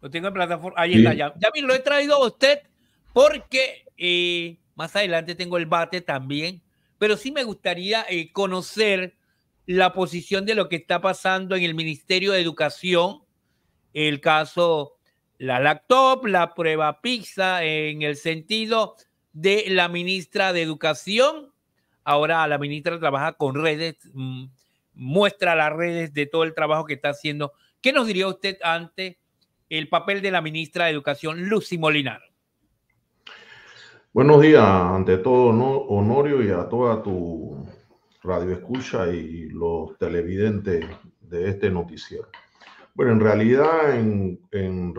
Lo tengo en plataforma. Ahí está, ya. Ya lo he traído a usted porque eh, más adelante tengo el bate también. Pero sí me gustaría eh, conocer la posición de lo que está pasando en el Ministerio de Educación. El caso, la laptop, la prueba pizza, en el sentido de la ministra de Educación. Ahora la ministra trabaja con redes, mm, muestra las redes de todo el trabajo que está haciendo. ¿Qué nos diría usted antes el papel de la ministra de Educación, Lucy Molinar. Buenos días, ante todo, Honorio, y a toda tu radio escucha y los televidentes de este noticiero. Bueno, en realidad, en, en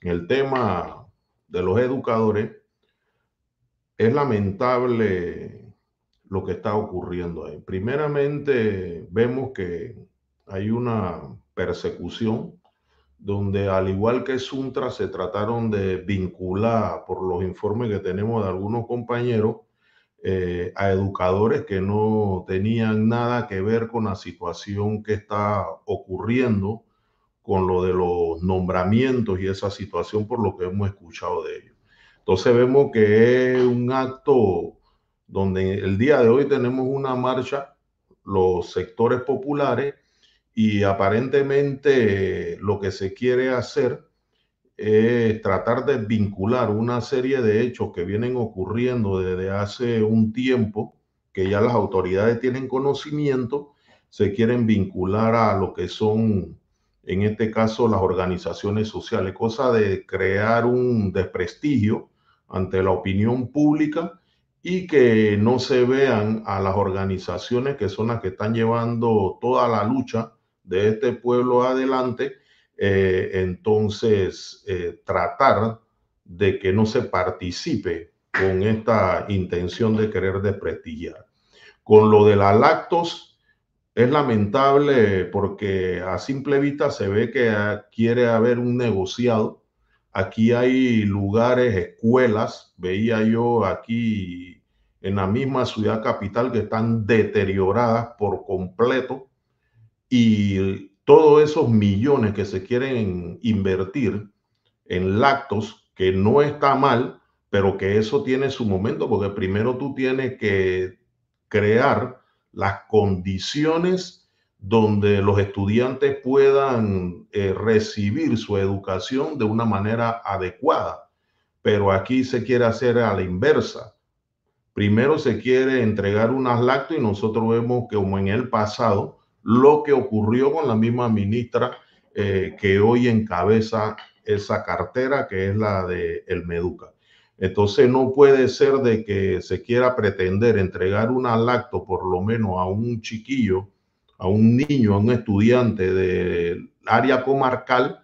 el tema de los educadores, es lamentable lo que está ocurriendo ahí. Primeramente, vemos que hay una persecución donde al igual que Suntra se trataron de vincular, por los informes que tenemos de algunos compañeros, eh, a educadores que no tenían nada que ver con la situación que está ocurriendo con lo de los nombramientos y esa situación por lo que hemos escuchado de ellos. Entonces vemos que es un acto donde el día de hoy tenemos una marcha, los sectores populares, y aparentemente eh, lo que se quiere hacer es tratar de vincular una serie de hechos que vienen ocurriendo desde hace un tiempo, que ya las autoridades tienen conocimiento, se quieren vincular a lo que son, en este caso, las organizaciones sociales, cosa de crear un desprestigio ante la opinión pública y que no se vean a las organizaciones que son las que están llevando toda la lucha de este pueblo adelante, eh, entonces eh, tratar de que no se participe con esta intención de querer desprestigiar. Con lo de la lactos, es lamentable porque a simple vista se ve que ah, quiere haber un negociado. Aquí hay lugares, escuelas, veía yo aquí en la misma ciudad capital que están deterioradas por completo y todos esos millones que se quieren invertir en lactos, que no está mal, pero que eso tiene su momento, porque primero tú tienes que crear las condiciones donde los estudiantes puedan eh, recibir su educación de una manera adecuada. Pero aquí se quiere hacer a la inversa. Primero se quiere entregar unas lactos y nosotros vemos que como en el pasado, lo que ocurrió con la misma ministra eh, que hoy encabeza esa cartera que es la de el Meduca. Entonces no puede ser de que se quiera pretender entregar una lacto por lo menos a un chiquillo, a un niño, a un estudiante del área comarcal,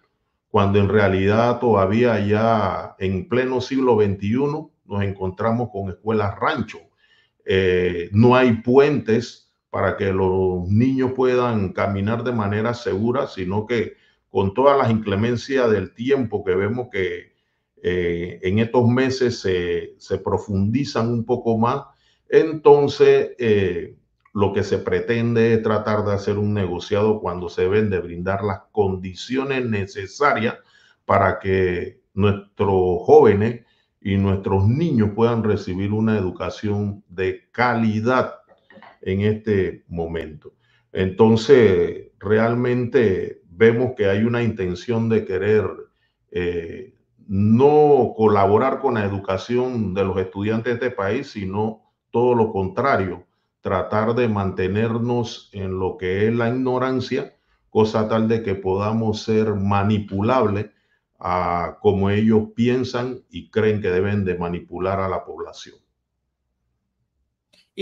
cuando en realidad todavía ya en pleno siglo XXI nos encontramos con escuelas rancho. Eh, no hay puentes para que los niños puedan caminar de manera segura, sino que con todas las inclemencias del tiempo que vemos que eh, en estos meses se, profundizan un poco más, entonces eh, lo que se pretende es tratar de hacer un negociado cuando se vende, de brindar las condiciones necesarias para que nuestros jóvenes y nuestros niños puedan recibir una educación de calidad en este momento. Entonces, realmente vemos que hay una intención de querer eh, no colaborar con la educación de los estudiantes de este país, sino todo lo contrario, tratar de mantenernos en lo que es la ignorancia, cosa tal de que podamos ser manipulables a como ellos piensan y creen que deben de manipular a la población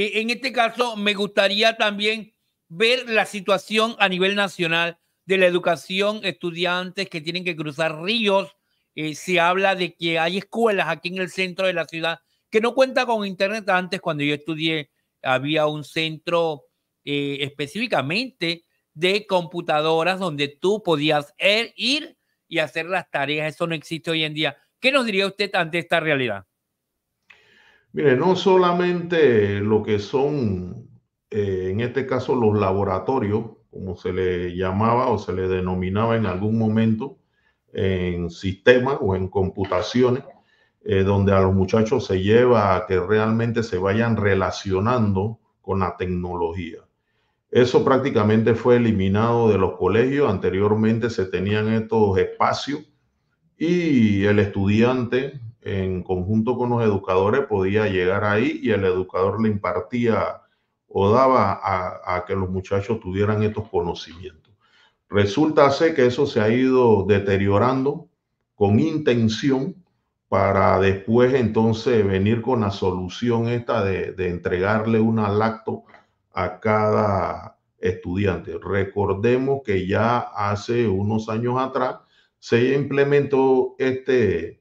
en este caso, me gustaría también ver la situación a nivel nacional de la educación, estudiantes que tienen que cruzar ríos. Eh, se habla de que hay escuelas aquí en el centro de la ciudad que no cuenta con internet. Antes, cuando yo estudié, había un centro eh, específicamente de computadoras donde tú podías e-, ir y hacer las tareas. Eso no existe hoy en día. ¿Qué nos diría usted ante esta realidad? Mire, no solamente lo que son, eh, en este caso, los laboratorios, como se le llamaba o se le denominaba en algún momento, en sistemas o en computaciones, eh, donde a los muchachos se lleva a que realmente se vayan relacionando con la tecnología. Eso prácticamente fue eliminado de los colegios. Anteriormente se tenían estos espacios y el estudiante en conjunto con los educadores podía llegar ahí y el educador le impartía o daba a, que los muchachos tuvieran estos conocimientos. Resulta ser que eso se ha ido deteriorando con intención para después entonces venir con la solución esta de, de entregarle una lacto a cada estudiante. Recordemos que ya hace unos años atrás se implementó este,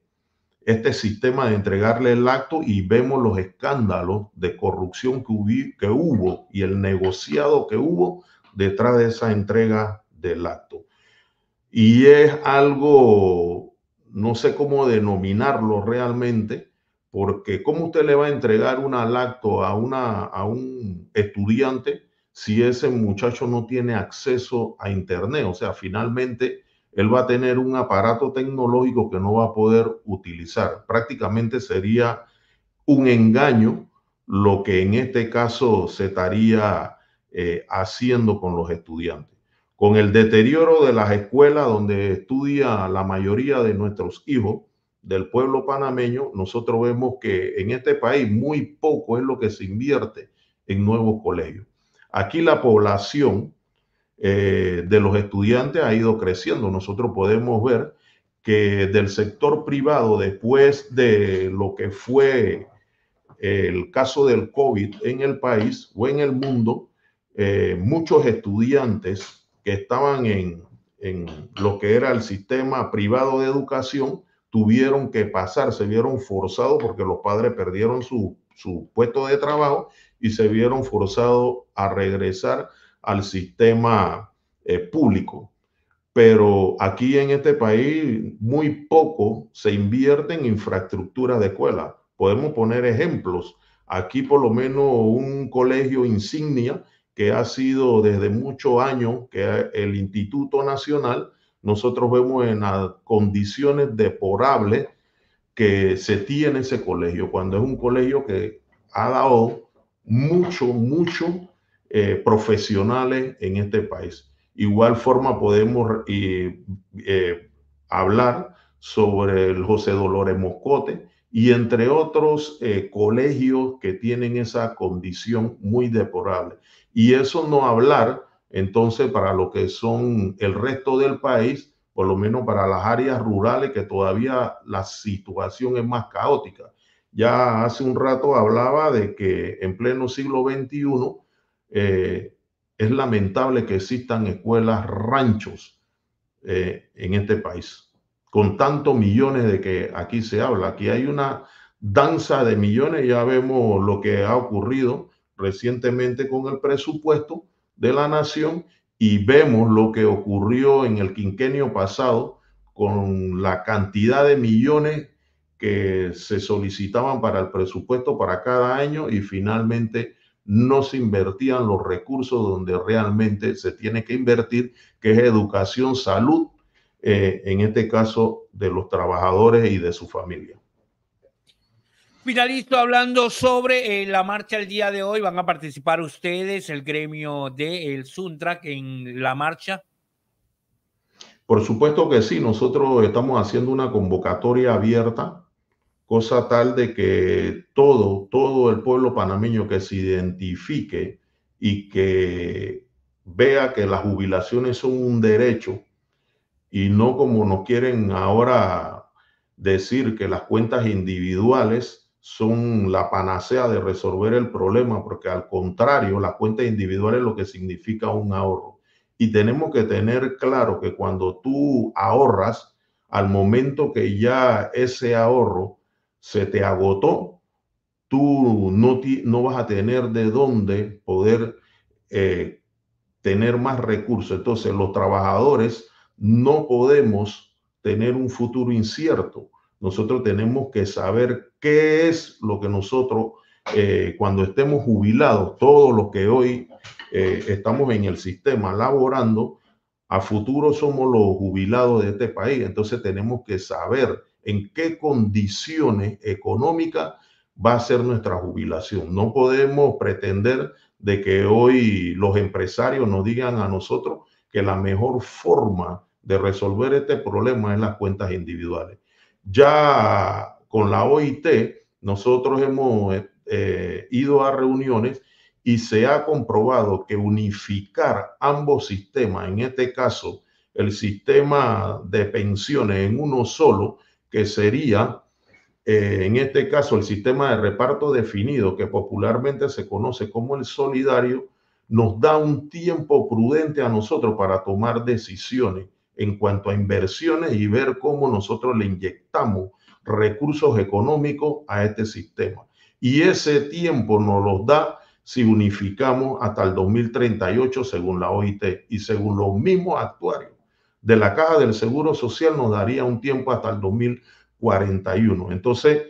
este sistema de entregarle el acto y vemos los escándalos de corrupción que, que hubo y el negociado que hubo detrás de esa entrega del acto. Y es algo, no sé cómo denominarlo realmente, porque ¿cómo usted le va a entregar una acto a, una, a un estudiante si ese muchacho no tiene acceso a Internet? O sea, finalmente él va a tener un aparato tecnológico que no va a poder utilizar. Prácticamente sería un engaño lo que en este caso se estaría eh, haciendo con los estudiantes. Con el deterioro de las escuelas donde estudia la mayoría de nuestros hijos del pueblo panameño, nosotros vemos que en este país muy poco es lo que se invierte en nuevos colegios. Aquí la población eh, de los estudiantes ha ido creciendo. Nosotros podemos ver que del sector privado, después de lo que fue eh, el caso del COVID en el país o en el mundo, eh, muchos estudiantes que estaban en, lo que era el sistema privado de educación tuvieron que pasar, se vieron forzados porque los padres perdieron su, su puesto de trabajo y se vieron forzados a regresar al sistema eh, público. Pero aquí en este país muy poco se invierte en infraestructura de escuela. Podemos poner ejemplos. Aquí por lo menos un colegio insignia que ha sido desde muchos años, que el Instituto Nacional, nosotros vemos en las condiciones deporables que se tiene ese colegio, cuando es un colegio que ha dado mucho, mucho eh, profesionales en este país. Igual forma podemos eh, eh, hablar sobre el José Dolores Moscote y entre otros colegios que tienen esa condición muy deplorable. Y eso no hablar, entonces, para lo que son el resto del país, por lo menos para las áreas rurales, que todavía la situación es más caótica. Ya hace un rato hablaba de que en pleno siglo XXI eh, es lamentable que existan escuelas ranchos eh, en este país, con tantos millones de que aquí se habla. Aquí hay una danza de millones, ya vemos lo que ha ocurrido recientemente con el presupuesto de la nación y vemos lo que ocurrió en el quinquenio pasado con la cantidad de millones que se solicitaban para el presupuesto para cada año y finalmente no se invertían los recursos donde realmente se tiene que invertir, que es educación, salud, eh, en este caso de los trabajadores y de su familia. Finalizo hablando sobre eh, la marcha el día de hoy. ¿Van a participar ustedes, el gremio del El en la marcha? Por supuesto que sí. Nosotros estamos haciendo una convocatoria abierta cosa tal de que todo, todo el pueblo panameño que se identifique y que vea que las jubilaciones son un derecho y no como nos quieren ahora decir que las cuentas individuales son la panacea de resolver el problema, porque al contrario, las cuentas individuales lo que significa un ahorro. Y tenemos que tener claro que cuando tú ahorras, al momento que ya ese ahorro se te agotó, tú no, no vas a tener de dónde poder eh, tener más recursos. Entonces los trabajadores no podemos tener un futuro incierto. Nosotros tenemos que saber qué es lo que nosotros, eh, cuando estemos jubilados, todos los que hoy eh, estamos en el sistema laborando, a futuro somos los jubilados de este país. Entonces tenemos que saber en qué condiciones económicas va a ser nuestra jubilación. No podemos pretender de que hoy los empresarios nos digan a nosotros que la mejor forma de resolver este problema es las cuentas individuales. Ya con la OIT, nosotros hemos eh, ido a reuniones y se ha comprobado que unificar ambos sistemas, en este caso el sistema de pensiones en uno solo, que sería, eh, en este caso, el sistema de reparto definido, que popularmente se conoce como el solidario, nos da un tiempo prudente a nosotros para tomar decisiones en cuanto a inversiones y ver cómo nosotros le inyectamos recursos económicos a este sistema. Y ese tiempo nos los da si unificamos hasta el 2038 según la OIT y según los mismos actuarios de la caja del Seguro Social nos daría un tiempo hasta el 2041. Entonces,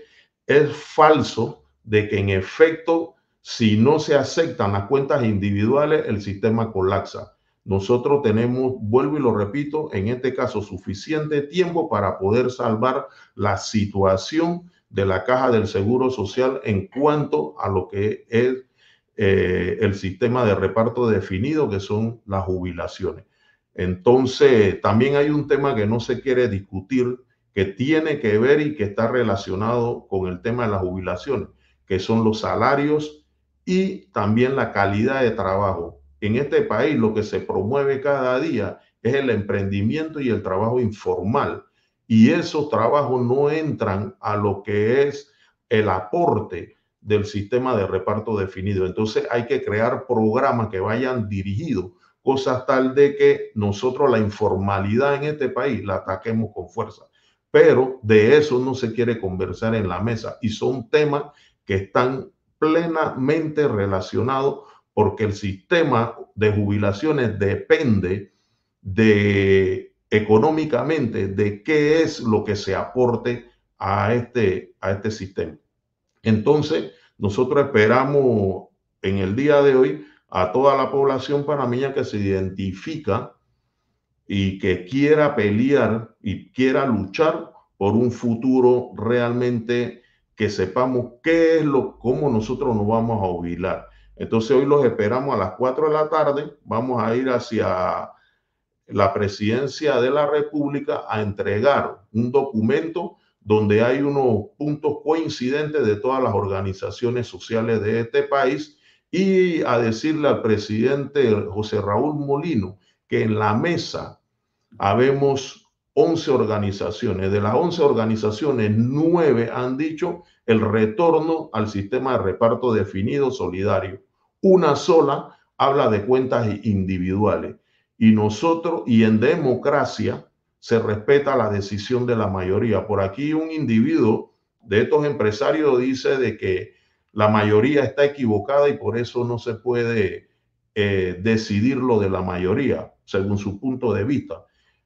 es falso de que en efecto, si no se aceptan las cuentas individuales, el sistema colapsa. Nosotros tenemos, vuelvo y lo repito, en este caso suficiente tiempo para poder salvar la situación de la caja del Seguro Social en cuanto a lo que es eh, el sistema de reparto definido, que son las jubilaciones. Entonces, también hay un tema que no se quiere discutir, que tiene que ver y que está relacionado con el tema de las jubilaciones, que son los salarios y también la calidad de trabajo. En este país lo que se promueve cada día es el emprendimiento y el trabajo informal. Y esos trabajos no entran a lo que es el aporte del sistema de reparto definido. Entonces hay que crear programas que vayan dirigidos cosas tal de que nosotros la informalidad en este país la ataquemos con fuerza. Pero de eso no se quiere conversar en la mesa y son temas que están plenamente relacionados porque el sistema de jubilaciones depende de económicamente de qué es lo que se aporte a este, a este sistema. Entonces, nosotros esperamos en el día de hoy a toda la población panameña que se identifica y que quiera pelear y quiera luchar por un futuro realmente que sepamos qué es lo, cómo nosotros nos vamos a jubilar. Entonces hoy los esperamos a las 4 de la tarde, vamos a ir hacia la presidencia de la República a entregar un documento donde hay unos puntos coincidentes de todas las organizaciones sociales de este país y a decirle al presidente José Raúl Molino que en la mesa habemos 11 organizaciones. De las 11 organizaciones, 9 han dicho el retorno al sistema de reparto definido solidario. Una sola habla de cuentas individuales. Y nosotros, y en democracia, se respeta la decisión de la mayoría. Por aquí un individuo de estos empresarios dice de que la mayoría está equivocada y por eso no se puede eh, decidir lo de la mayoría, según su punto de vista.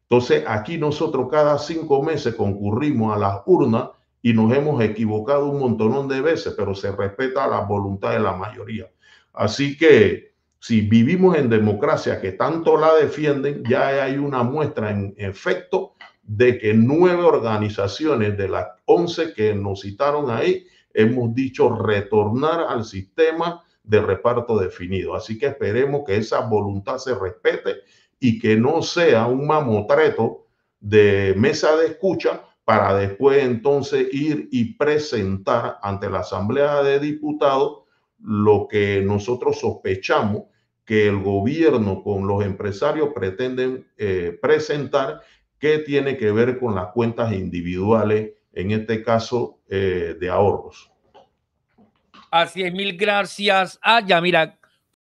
Entonces, aquí nosotros cada cinco meses concurrimos a las urnas y nos hemos equivocado un montonón de veces, pero se respeta la voluntad de la mayoría. Así que si vivimos en democracia que tanto la defienden, ya hay una muestra en efecto de que nueve organizaciones de las once que nos citaron ahí hemos dicho retornar al sistema de reparto definido. Así que esperemos que esa voluntad se respete y que no sea un mamotreto de mesa de escucha para después entonces ir y presentar ante la Asamblea de Diputados lo que nosotros sospechamos que el gobierno con los empresarios pretenden eh, presentar que tiene que ver con las cuentas individuales en este caso eh, de ahorros. Así es, mil gracias. Ah, ya, mira,